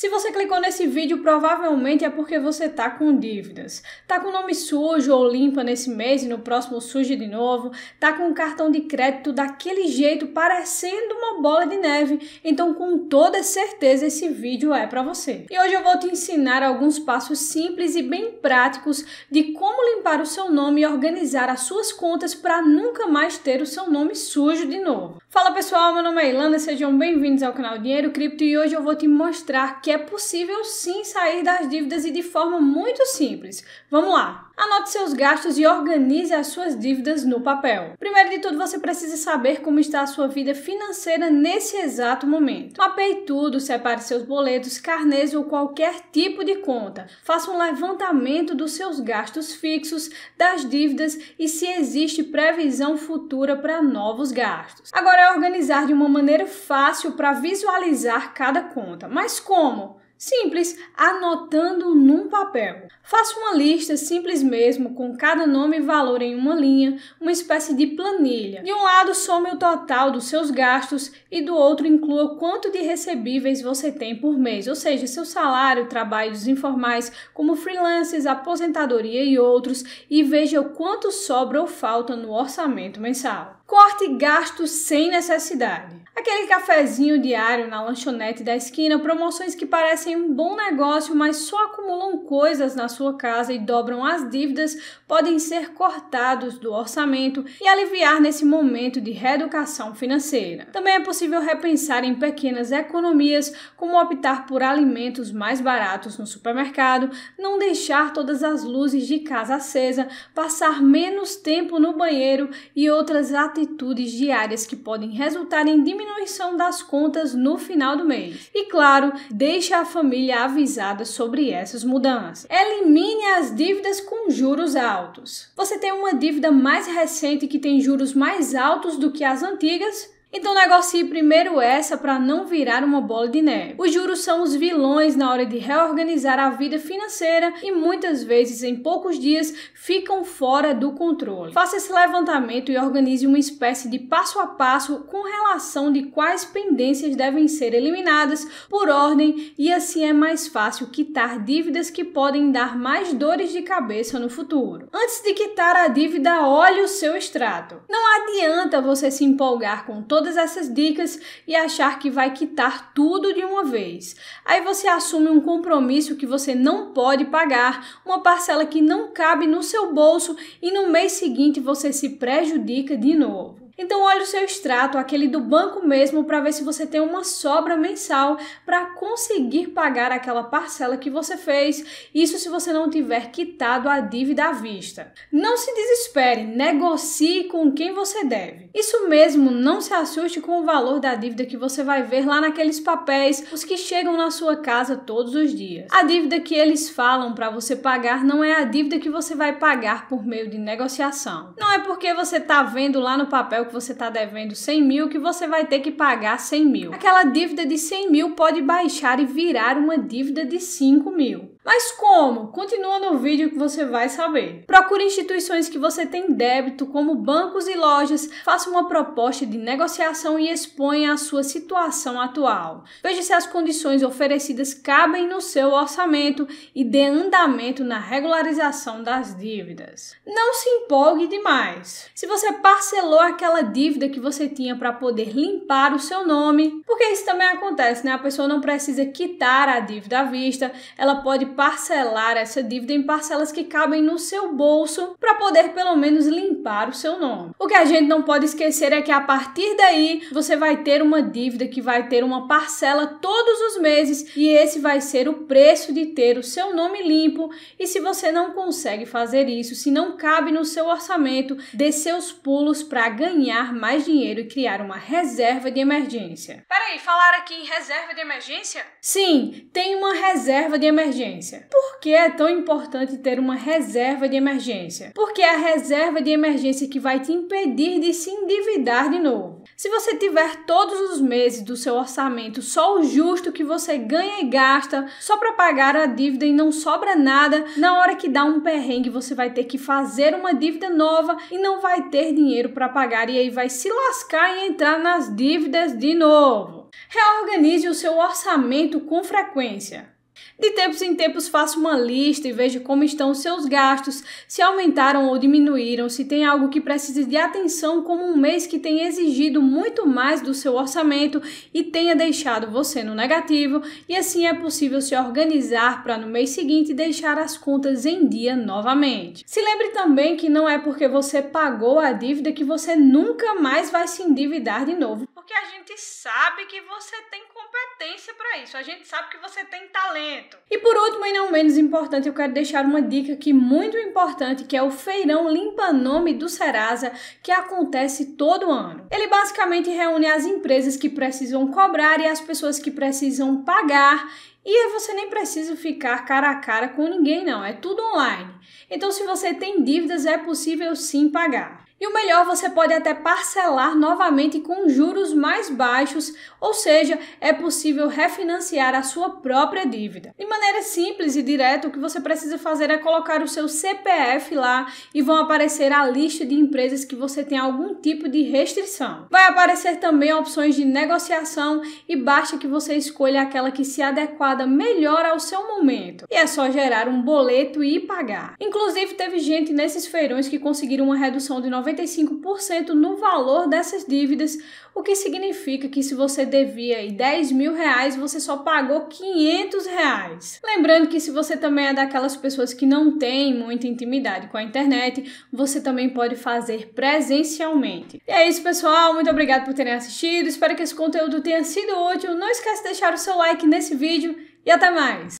Se você clicou nesse vídeo, provavelmente é porque você tá com dívidas. Tá com nome sujo ou limpa nesse mês e no próximo surge de novo. Tá com o cartão de crédito daquele jeito, parecendo uma bola de neve. Então, com toda certeza, esse vídeo é para você. E hoje eu vou te ensinar alguns passos simples e bem práticos de como limpar o seu nome e organizar as suas contas para nunca mais ter o seu nome sujo de novo. Fala pessoal, meu nome é Ilana, sejam bem-vindos ao canal Dinheiro Cripto e hoje eu vou te mostrar que que é possível sim sair das dívidas e de forma muito simples. Vamos lá! Anote seus gastos e organize as suas dívidas no papel. Primeiro de tudo, você precisa saber como está a sua vida financeira nesse exato momento. Mapeie tudo, separe seus boletos, carnês ou qualquer tipo de conta. Faça um levantamento dos seus gastos fixos, das dívidas e se existe previsão futura para novos gastos. Agora é organizar de uma maneira fácil para visualizar cada conta. Mas como? Simples, anotando num papel. Faça uma lista simples mesmo, com cada nome e valor em uma linha, uma espécie de planilha. De um lado, some o total dos seus gastos e do outro, inclua quanto de recebíveis você tem por mês, ou seja, seu salário, trabalhos informais como freelances, aposentadoria e outros, e veja o quanto sobra ou falta no orçamento mensal corte gastos sem necessidade. Aquele cafezinho diário na lanchonete da esquina, promoções que parecem um bom negócio, mas só acumulam coisas na sua casa e dobram as dívidas, podem ser cortados do orçamento e aliviar nesse momento de reeducação financeira. Também é possível repensar em pequenas economias, como optar por alimentos mais baratos no supermercado, não deixar todas as luzes de casa acesa, passar menos tempo no banheiro e outras atividades atitudes diárias que podem resultar em diminuição das contas no final do mês. E claro, deixe a família avisada sobre essas mudanças. Elimine as dívidas com juros altos. Você tem uma dívida mais recente que tem juros mais altos do que as antigas? Então negocie primeiro é essa para não virar uma bola de neve. Os juros são os vilões na hora de reorganizar a vida financeira e muitas vezes em poucos dias ficam fora do controle. Faça esse levantamento e organize uma espécie de passo a passo com relação de quais pendências devem ser eliminadas por ordem e assim é mais fácil quitar dívidas que podem dar mais dores de cabeça no futuro. Antes de quitar a dívida, olhe o seu extrato. Não adianta você se empolgar com todo todas essas dicas e achar que vai quitar tudo de uma vez. Aí você assume um compromisso que você não pode pagar, uma parcela que não cabe no seu bolso e no mês seguinte você se prejudica de novo. Então olhe o seu extrato, aquele do banco mesmo, para ver se você tem uma sobra mensal para conseguir pagar aquela parcela que você fez. Isso se você não tiver quitado a dívida à vista. Não se desespere, negocie com quem você deve. Isso mesmo, não se assuste com o valor da dívida que você vai ver lá naqueles papéis, os que chegam na sua casa todos os dias. A dívida que eles falam para você pagar não é a dívida que você vai pagar por meio de negociação. Não é porque você tá vendo lá no papel que você está devendo 100 mil que você vai ter que pagar 100 mil. Aquela dívida de 100 mil pode baixar e virar uma dívida de 5 mil. Mas como? Continua no vídeo que você vai saber. Procure instituições que você tem débito, como bancos e lojas, faça uma proposta de negociação e exponha a sua situação atual. Veja se as condições oferecidas cabem no seu orçamento e dê andamento na regularização das dívidas. Não se empolgue demais. Se você parcelou aquela dívida que você tinha para poder limpar o seu nome, porque isso também acontece, né? A pessoa não precisa quitar a dívida à vista, ela pode parcelar essa dívida em parcelas que cabem no seu bolso para poder pelo menos limpar o seu nome. O que a gente não pode esquecer é que a partir daí você vai ter uma dívida que vai ter uma parcela todos os meses e esse vai ser o preço de ter o seu nome limpo. E se você não consegue fazer isso, se não cabe no seu orçamento, dê seus pulos para ganhar mais dinheiro e criar uma reserva de emergência. Para Peraí, falar aqui em reserva de emergência? Sim, tem uma reserva de emergência. Por que é tão importante ter uma reserva de emergência? Porque é a reserva de emergência que vai te impedir de se endividar de novo. Se você tiver todos os meses do seu orçamento só o justo que você ganha e gasta só para pagar a dívida e não sobra nada, na hora que dá um perrengue você vai ter que fazer uma dívida nova e não vai ter dinheiro para pagar e aí vai se lascar e entrar nas dívidas de novo. Reorganize o seu orçamento com frequência. De tempos em tempos faça uma lista e veja como estão seus gastos, se aumentaram ou diminuíram, se tem algo que precise de atenção, como um mês que tem exigido muito mais do seu orçamento e tenha deixado você no negativo, e assim é possível se organizar para no mês seguinte deixar as contas em dia novamente. Se lembre também que não é porque você pagou a dívida que você nunca mais vai se endividar de novo, porque a gente sabe que você tem competência para isso. A gente sabe que você tem talento. E por último, e não menos importante, eu quero deixar uma dica que muito importante, que é o feirão limpa nome do Serasa, que acontece todo ano. Ele basicamente reúne as empresas que precisam cobrar e as pessoas que precisam pagar e você nem precisa ficar cara a cara com ninguém, não. É tudo online. Então, se você tem dívidas, é possível sim pagar. E o melhor, você pode até parcelar novamente com juros mais baixos, ou seja, é possível refinanciar a sua própria dívida. De maneira simples e direta, o que você precisa fazer é colocar o seu CPF lá e vão aparecer a lista de empresas que você tem algum tipo de restrição. Vai aparecer também opções de negociação e basta que você escolha aquela que se adequada melhor ao seu momento. E é só gerar um boleto e pagar. Inclusive, teve gente nesses feirões que conseguiram uma redução de 90 95% no valor dessas dívidas, o que significa que se você devia aí 10 mil reais, você só pagou 500 reais. Lembrando que se você também é daquelas pessoas que não tem muita intimidade com a internet, você também pode fazer presencialmente. E é isso, pessoal. Muito obrigado por terem assistido. Espero que esse conteúdo tenha sido útil. Não esquece de deixar o seu like nesse vídeo e até mais!